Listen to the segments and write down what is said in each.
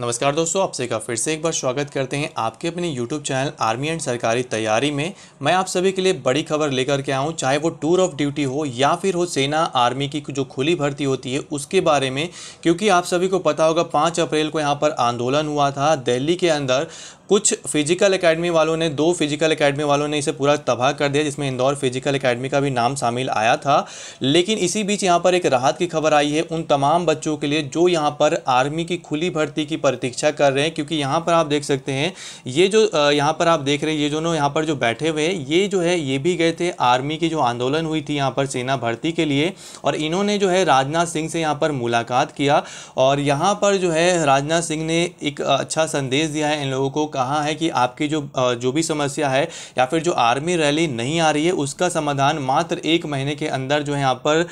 नमस्कार दोस्तों आप सभी का फिर से एक बार स्वागत करते हैं आपके अपने YouTube चैनल आर्मी एंड सरकारी तैयारी में मैं आप सभी के लिए बड़ी खबर लेकर के आऊँ चाहे वो टूर ऑफ ड्यूटी हो या फिर हो सेना आर्मी की जो खुली भर्ती होती है उसके बारे में क्योंकि आप सभी को पता होगा पाँच अप्रैल को यहाँ पर आंदोलन हुआ था दिल्ली के अंदर कुछ फिजिकल एकेडमी वालों ने दो फिजिकल एकेडमी वालों ने इसे पूरा तबाह कर दिया जिसमें इंदौर फिजिकल एकेडमी का भी नाम शामिल आया था लेकिन इसी बीच यहाँ पर एक राहत की खबर आई है उन तमाम बच्चों के लिए जो यहाँ पर आर्मी की खुली भर्ती की प्रतीक्षा कर रहे हैं क्योंकि यहाँ पर आप देख सकते हैं ये जो यहाँ पर आप देख रहे हैं ये दोनों यहाँ पर जो बैठे हुए हैं ये जो है ये भी गए थे आर्मी की जो आंदोलन हुई थी यहाँ पर सेना भर्ती के लिए और इन्होंने जो है राजनाथ सिंह से यहाँ पर मुलाकात किया और यहाँ पर जो है राजनाथ सिंह ने एक अच्छा संदेश दिया है इन लोगों को कहा है कि आपकी जो जो भी समस्या है या फिर जो आर्मी रैली नहीं आ रही है उसका समाधान मात्र एक महीने के अंदर जो है यहाँ पर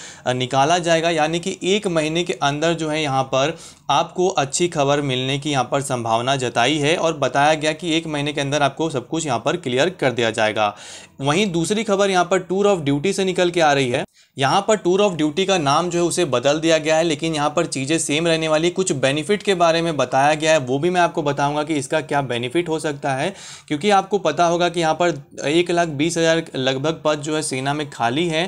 निकाला जाएगा यानी कि एक महीने के अंदर जो है यहाँ पर आपको अच्छी खबर मिल मिलने की यहाँ पर संभावना जताई है और बताया गया कि एक महीने के अंदर आपको सब कुछ यहाँ पर क्लियर कर दिया जाएगा वहीं दूसरी खबर यहाँ पर टूर ऑफ ड्यूटी से निकल के आ रही है यहाँ पर टूर ऑफ ड्यूटी का नाम जो है उसे बदल दिया गया है लेकिन यहाँ पर चीज़ें सेम रहने वाली कुछ बेनिफिट के बारे में बताया गया है वो भी मैं आपको बताऊंगा कि इसका क्या बेनिफिट हो सकता है क्योंकि आपको पता होगा कि यहाँ पर एक लाख बीस हज़ार लगभग पद जो है सेना में खाली है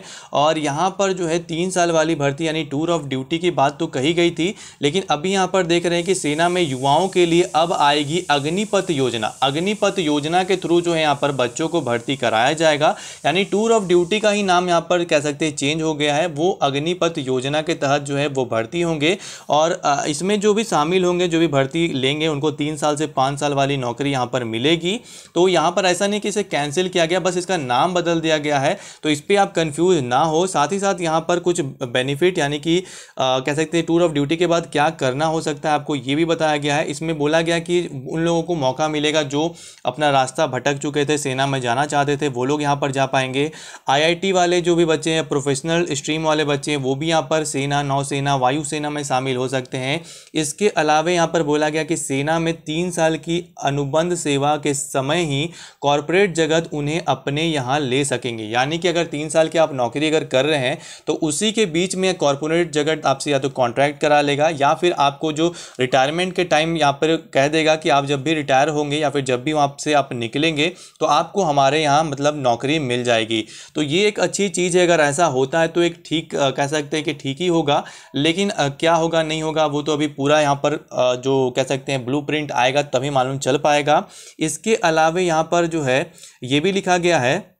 और यहाँ पर जो है तीन साल वाली भर्ती यानी टूर ऑफ ड्यूटी की बात तो कही गई थी लेकिन अभी यहाँ पर देख रहे हैं कि सेना में युवाओं के लिए अब आएगी अग्निपथ योजना अग्निपथ योजना के थ्रू जो है यहाँ पर बच्चों को भर्ती कराया जाएगा यानी टूर ऑफ ड्यूटी का ही नाम यहाँ पर कह सकते हैं चेंज हो गया है वो अग्निपथ योजना के तहत जो है वो भर्ती होंगे और इसमें जो भी शामिल होंगे जो भी भर्ती लेंगे उनको तीन साल से पाँच साल वाली नौकरी यहाँ पर मिलेगी तो यहाँ पर ऐसा नहीं कि इसे कैंसिल किया गया बस इसका नाम बदल दिया गया है तो इस पर आप कन्फ्यूज ना हो साथ ही साथ यहाँ पर कुछ बेनिफिट यानी कि कह सकते हैं टूर ऑफ ड्यूटी के बाद क्या करना हो सकता है आपको ये भी बताया बनाया गया है इसमें बोला गया कि उन लोगों को मौका मिलेगा जो अपना रास्ता भटक चुके थे सेना में जाना चाहते थे वो लोग यहाँ पर जा पाएंगे आईआईटी वाले जो भी बच्चे हैं प्रोफेशनल स्ट्रीम वाले बच्चे हैं वो भी यहाँ पर सेना नौसेना वायुसेना में शामिल हो सकते हैं इसके अलावा यहाँ पर बोला गया कि सेना में तीन साल की अनुबंध सेवा के समय ही कॉरपोरेट जगत उन्हें अपने यहाँ ले सकेंगे यानी कि अगर तीन साल की आप नौकरी अगर कर रहे हैं तो उसी के बीच में कॉरपोरेट जगत आपसे या तो कॉन्ट्रैक्ट करा लेगा या फिर आपको जो रिटायरमेंट के टाइम यहाँ पर कह देगा कि आप जब भी रिटायर होंगे या फिर जब भी वहाँ से आप निकलेंगे तो आपको हमारे यहाँ मतलब नौकरी मिल जाएगी तो ये एक अच्छी चीज़ है अगर ऐसा होता है तो एक ठीक कह सकते हैं कि ठीक ही होगा लेकिन क्या होगा नहीं होगा वो तो अभी पूरा यहाँ पर जो कह सकते हैं ब्लू आएगा तभी मालूम चल पाएगा इसके अलावा यहाँ पर जो है ये भी लिखा गया है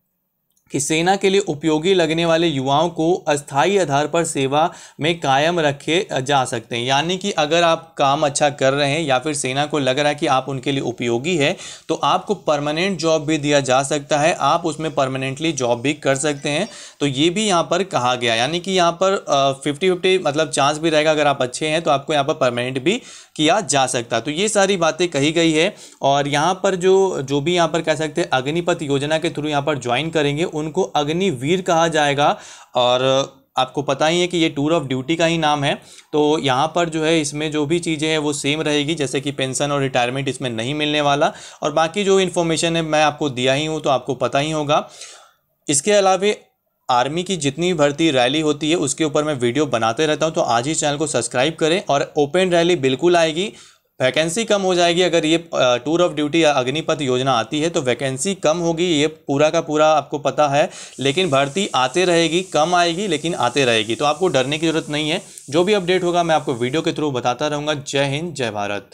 कि सेना के लिए उपयोगी लगने वाले युवाओं को अस्थाई आधार पर सेवा में कायम रखे जा सकते हैं यानी कि अगर आप काम अच्छा कर रहे हैं या फिर सेना को लग रहा है कि आप उनके लिए उपयोगी है तो आपको परमानेंट जॉब भी दिया जा सकता है आप उसमें परमानेंटली जॉब भी कर सकते हैं तो ये भी यहाँ पर कहा गया यानी कि यहाँ पर फिफ्टी फिफ्टी मतलब चांस भी रहेगा अगर आप अच्छे हैं तो आपको यहाँ पर परमानेंट भी किया जा सकता तो ये सारी बातें कही गई है और यहाँ पर जो जो भी यहाँ पर कह सकते हैं अग्निपथ योजना के थ्रू यहाँ पर ज्वाइन करेंगे उनको अग्निवीर कहा जाएगा और आपको पता ही है कि ये टूर ऑफ ड्यूटी का ही नाम है तो यहाँ पर जो है इसमें जो भी चीज़ें हैं वो सेम रहेगी जैसे कि पेंशन और रिटायरमेंट इसमें नहीं मिलने वाला और बाकी जो इन्फॉर्मेशन है मैं आपको दिया ही हूँ तो आपको पता ही होगा इसके अलावा आर्मी की जितनी भर्ती रैली होती है उसके ऊपर मैं वीडियो बनाते रहता हूँ तो आज ही चैनल को सब्सक्राइब करें और ओपन रैली बिल्कुल आएगी वैकेंसी कम हो जाएगी अगर ये टूर ऑफ ड्यूटी या अग्निपथ योजना आती है तो वैकेंसी कम होगी ये पूरा का पूरा आपको पता है लेकिन भर्ती आते रहेगी कम आएगी लेकिन आते रहेगी तो आपको डरने की ज़रूरत नहीं है जो भी अपडेट होगा मैं आपको वीडियो के थ्रू बताता रहूँगा जय हिंद जय भारत